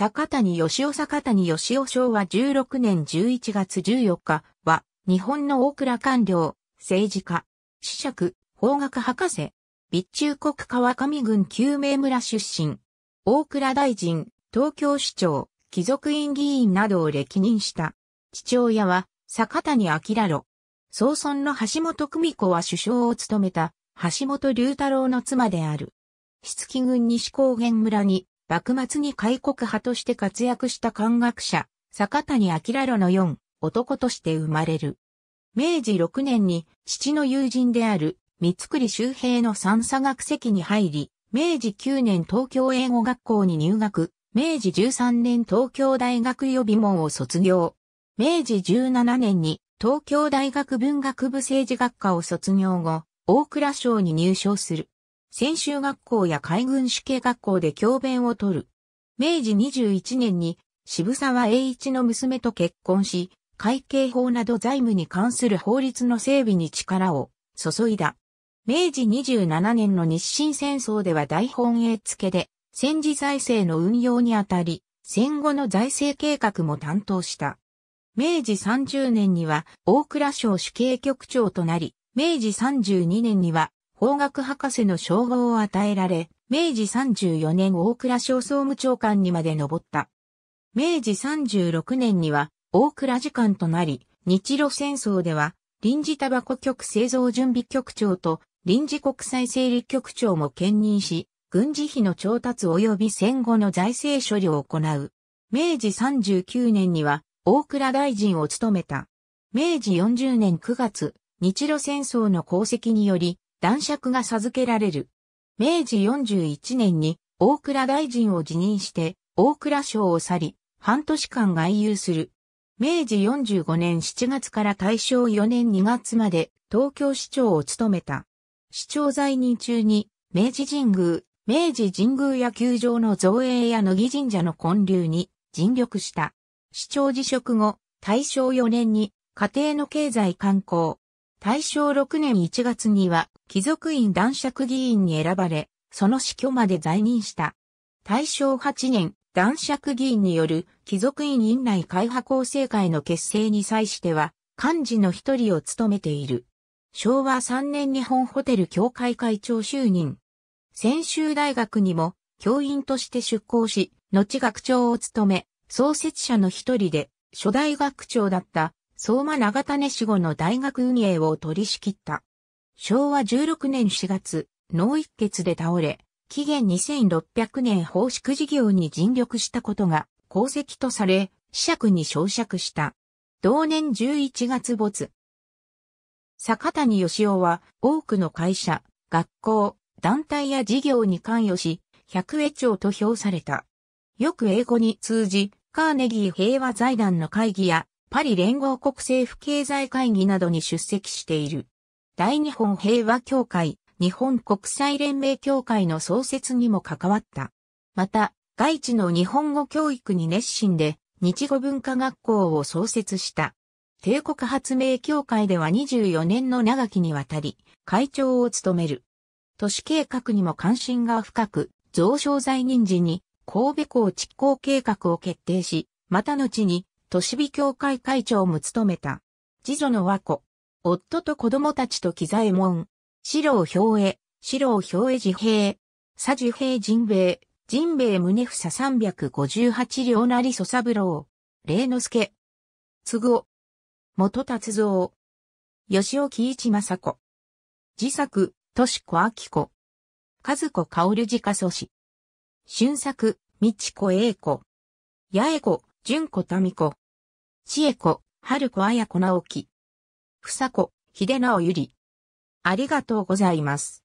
坂谷義夫坂谷義夫昭和16年11月14日は、日本の大倉官僚、政治家、司爵、法学博士、備中国川上郡救命村出身、大倉大臣、東京市長、貴族院議員などを歴任した。父親は、坂谷明郎。総尊の橋本久美子は首相を務めた、橋本龍太郎の妻である。質木郡西高原村に、幕末に開国派として活躍した漢学者、坂谷明らの4、男として生まれる。明治6年に父の友人である三栗周平の三佐学籍に入り、明治9年東京英語学校に入学、明治13年東京大学予備門を卒業。明治17年に東京大学文学部政治学科を卒業後、大蔵省に入省する。専修学校や海軍主計学校で教鞭をとる。明治21年に渋沢栄一の娘と結婚し、会計法など財務に関する法律の整備に力を注いだ。明治27年の日清戦争では大本営付けで戦時財政の運用にあたり、戦後の財政計画も担当した。明治30年には大蔵省主計局長となり、明治32年には法学博士の称号を与えられ、明治34年大倉省総務長官にまで上った。明治36年には大倉次官となり、日露戦争では臨時タバコ局製造準備局長と臨時国際整理局長も兼任し、軍事費の調達及び戦後の財政処理を行う。明治39年には大倉大臣を務めた。明治40年9月、日露戦争の功績により、男爵が授けられる。明治41年に大倉大臣を辞任して大倉省を去り、半年間外遊する。明治45年7月から大正4年2月まで東京市長を務めた。市長在任中に明治神宮、明治神宮野球場の造営や乃木神社の建立に尽力した。市長辞職後、大正4年に家庭の経済観光。大正6年1月には貴族院男爵議員に選ばれ、その死去まで在任した。大正8年、男爵議員による貴族院院内会派構成会の結成に際しては、幹事の一人を務めている。昭和3年日本ホテル協会会長就任。専修大学にも教員として出向し、後学長を務め、創設者の一人で、初代学長だった相馬長種志後の大学運営を取り仕切った。昭和16年4月、脳一血で倒れ、紀元2600年奉祝事業に尽力したことが功績とされ、子爵に昇釈した。同年11月没。坂谷義雄は多くの会社、学校、団体や事業に関与し、百越長と評された。よく英語に通じ、カーネギー平和財団の会議やパリ連合国政府経済会議などに出席している。大日本平和協会、日本国際連盟協会の創設にも関わった。また、外地の日本語教育に熱心で、日語文化学校を創設した。帝国発明協会では24年の長きにわたり、会長を務める。都市計画にも関心が深く、増床在任時に神戸港築港計画を決定し、また後に都市美協会会長も務めた。次女の和子、夫と子供たちと左衛門。四郎兵衛、四郎兵衛自兵。佐治兵人兵衛、人兵衛宗房三百五十八両なり祖三郎。霊之助。継ご。元達蔵。吉尾喜一政子。自作、としこあ子。和子る自家祖師。春作、道子英子。八重子、純子民子。千恵子、春子綾子直樹。ひ子、秀直ゆり。ありがとうございます。